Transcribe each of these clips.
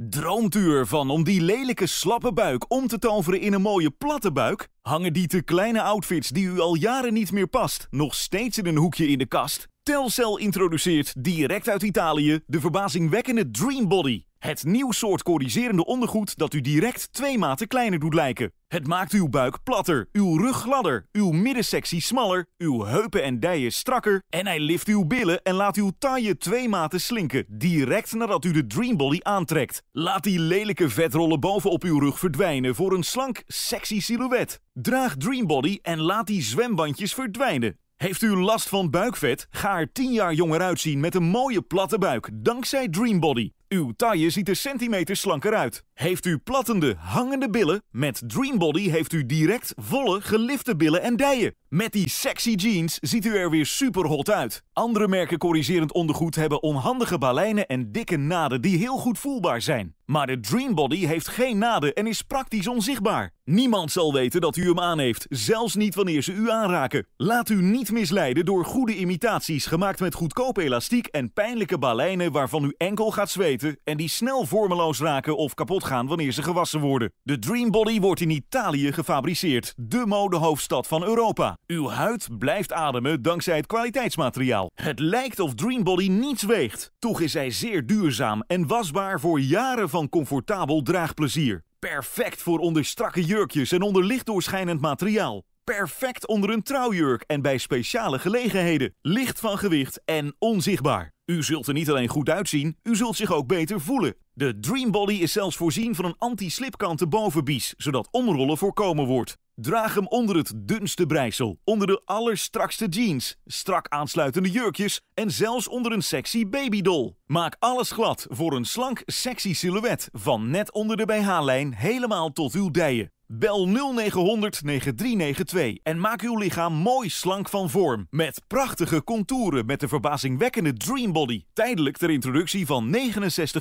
Droomt u ervan om die lelijke slappe buik om te toveren in een mooie platte buik? Hangen die te kleine outfits die u al jaren niet meer past nog steeds in een hoekje in de kast? Telcel introduceert direct uit Italië de verbazingwekkende Dream Body. Het nieuw soort corrigerende ondergoed dat u direct twee maten kleiner doet lijken. Het maakt uw buik platter, uw rug gladder, uw middensectie smaller, uw heupen en dijen strakker. En hij lift uw billen en laat uw taille twee maten slinken, direct nadat u de Dreambody aantrekt. Laat die lelijke vetrollen boven op uw rug verdwijnen voor een slank, sexy silhouet. Draag Dreambody en laat die zwembandjes verdwijnen. Heeft u last van buikvet? Ga er 10 jaar jonger uitzien met een mooie platte buik, dankzij Dreambody. Uw taille ziet er centimeters slanker uit. Heeft u plattende, hangende billen? Met Dreambody heeft u direct volle, gelifte billen en dijen. Met die sexy jeans ziet u er weer super hot uit. Andere merken corrigerend ondergoed hebben onhandige baleinen en dikke naden die heel goed voelbaar zijn. Maar de Dreambody heeft geen naden en is praktisch onzichtbaar. Niemand zal weten dat u hem aan heeft, zelfs niet wanneer ze u aanraken. Laat u niet misleiden door goede imitaties gemaakt met goedkoop elastiek en pijnlijke baleinen waarvan u enkel gaat zweten en die snel vormeloos raken of kapot gaan wanneer ze gewassen worden. De Dreambody wordt in Italië gefabriceerd, de modehoofdstad van Europa. Uw huid blijft ademen dankzij het kwaliteitsmateriaal. Het lijkt of Dreambody niets weegt. Toch is hij zeer duurzaam en wasbaar voor jaren van comfortabel draagplezier. Perfect voor onder strakke jurkjes en onder lichtdoorschijnend materiaal. Perfect onder een trouwjurk en bij speciale gelegenheden. Licht van gewicht en onzichtbaar. U zult er niet alleen goed uitzien, u zult zich ook beter voelen. De Dreambody is zelfs voorzien van een anti-slipkanten bovenbies, zodat omrollen voorkomen wordt. Draag hem onder het dunste breisel, onder de allerstrakste jeans, strak aansluitende jurkjes en zelfs onder een sexy babydol. Maak alles glad voor een slank, sexy silhouet van net onder de BH-lijn helemaal tot uw dijen. Bel 0900 9392 en maak uw lichaam mooi slank van vorm. Met prachtige contouren met de verbazingwekkende Dream Body. Tijdelijk ter introductie van 69,95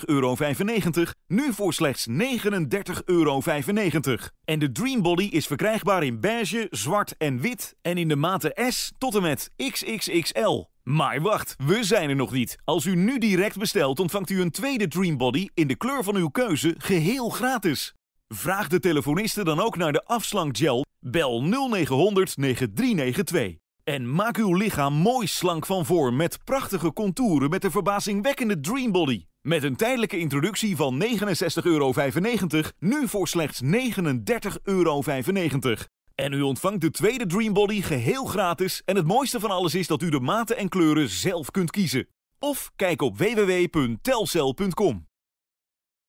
euro, nu voor slechts 39,95 euro. En de Dream Body is verkrijgbaar in beige, zwart en wit en in de maten S tot en met XXXL. Maar wacht, we zijn er nog niet. Als u nu direct bestelt, ontvangt u een tweede Dream Body in de kleur van uw keuze geheel gratis. Vraag de telefoniste dan ook naar de afslankgel. Bel 0900 9392. En maak uw lichaam mooi slank van vorm met prachtige contouren met de verbazingwekkende Dreambody. Met een tijdelijke introductie van 69,95 euro, nu voor slechts 39,95 euro. En u ontvangt de tweede Dreambody geheel gratis. En het mooiste van alles is dat u de maten en kleuren zelf kunt kiezen. Of kijk op www.telcel.com.